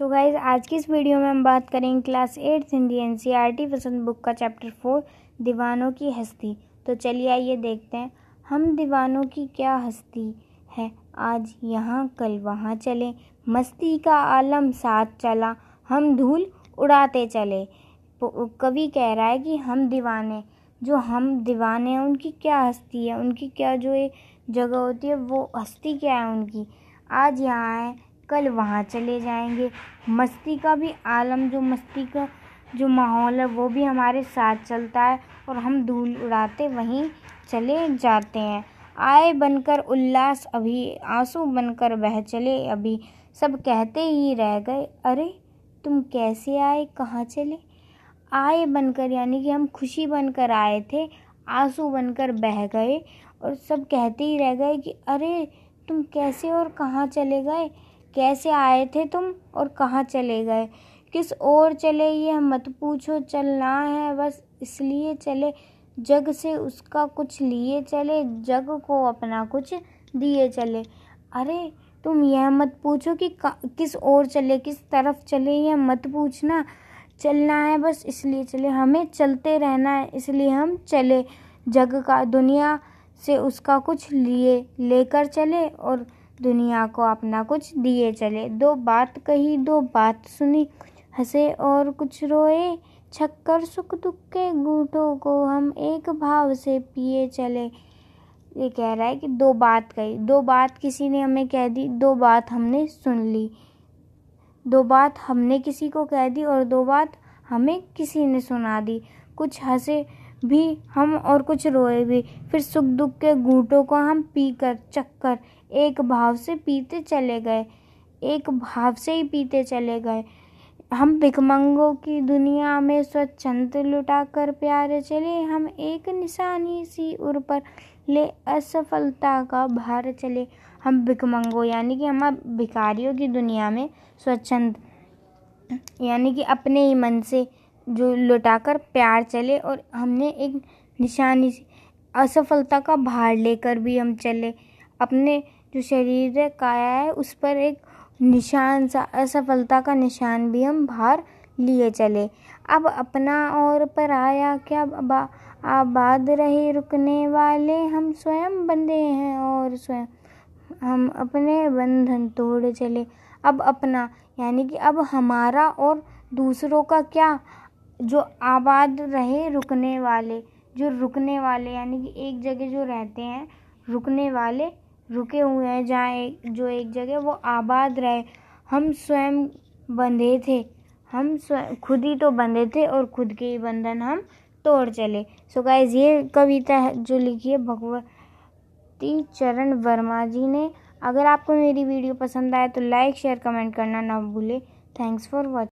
सो so guys आज की इस वीडियो में हम बात करेंगे class eighth Hindi N C R T पसंद बुक का चैप्टर फोर दीवानों की हस्ती तो चलिए आइए देखते हैं हम दीवानों की क्या हस्ती है आज यहाँ कल वहाँ चले मस्ती का आलम साथ चला हम धूल उड़ाते चले कवि कह रहा है कि हम दीवाने जो हम दीवाने हैं उनकी क्या हस्ती है उनकी क्या जो ये जगह होती है वो हस्ती क्या है उनकी आज यहाँ है कल वहाँ चले जाएंगे मस्ती का भी आलम जो मस्ती का जो माहौल है वो भी हमारे साथ चलता है और हम धूल उड़ाते वहीं चले जाते हैं आए बनकर उल्लास अभी आंसू बनकर बह चले अभी सब कहते ही रह गए अरे तुम कैसे आए कहाँ चले आए बनकर यानी कि हम खुशी बनकर आए थे आंसू बनकर बह गए और सब कहते ही रह गए कि अरे तुम कैसे और कहाँ चले गए कैसे आए थे तुम और कहाँ चले गए किस ओर चले ये मत पूछो चलना है बस इसलिए चले जग से उसका कुछ लिए चले जग को अपना कुछ दिए चले अरे तुम यह मत पूछो कि किस ओर चले किस तरफ चले यह मत पूछना चलना है बस इसलिए चले हमें चलते रहना है इसलिए हम चले जग का दुनिया से उसका कुछ लिए लेकर चले और दुनिया को अपना कुछ दिए चले दो बात कही दो बात सुनी हंसे और कुछ रोए छक्कर सुख दुख के घूटों को हम एक भाव से पिए चले ये कह रहा है कि दो बात कही दो बात किसी ने हमें कह दी दो बात हमने सुन ली दो बात हमने किसी को कह दी और दो बात हमें किसी ने सुना दी कुछ हंसे भी हम और कुछ रोए भी फिर सुख दुख के गूटों को हम पी कर चक्कर एक भाव से पीते चले गए एक भाव से ही पीते चले गए हम भिकमंगों की दुनिया में स्वच्छंद लुटा कर प्यारे चले हम एक निशानी सी उर पर ले असफलता का भार चले हम भिकमंगों यानी कि हम भिकारियों की दुनिया में स्वच्छंद यानी कि अपने ही मन से जो लुटाकर प्यार चले और हमने एक निशानी असफलता का भार लेकर भी हम चले अपने जो शरीर काया है उस पर एक निशान सा असफलता का निशान भी हम बाहर लिए चले अब अपना और पर आया क्या बा, आबाद रहे रुकने वाले हम स्वयं बंधे हैं और स्वयं हम अपने बंधन तोड़ चले अब अपना यानी कि अब हमारा और दूसरों का क्या जो आबाद रहे रुकने वाले जो रुकने वाले यानी कि एक जगह जो रहते हैं रुकने वाले रुके हुए हैं जहाँ एक जो एक जगह वो आबाद रहे हम स्वयं बंधे थे हम स्वयं खुद ही तो बंधे थे और खुद के ही बंधन हम तोड़ चले सो गाइज ये कविता है जो लिखी है भगवती चरण वर्मा जी ने अगर आपको मेरी वीडियो पसंद आए तो लाइक शेयर कमेंट करना ना भूलें थैंक्स फॉर वॉचिंग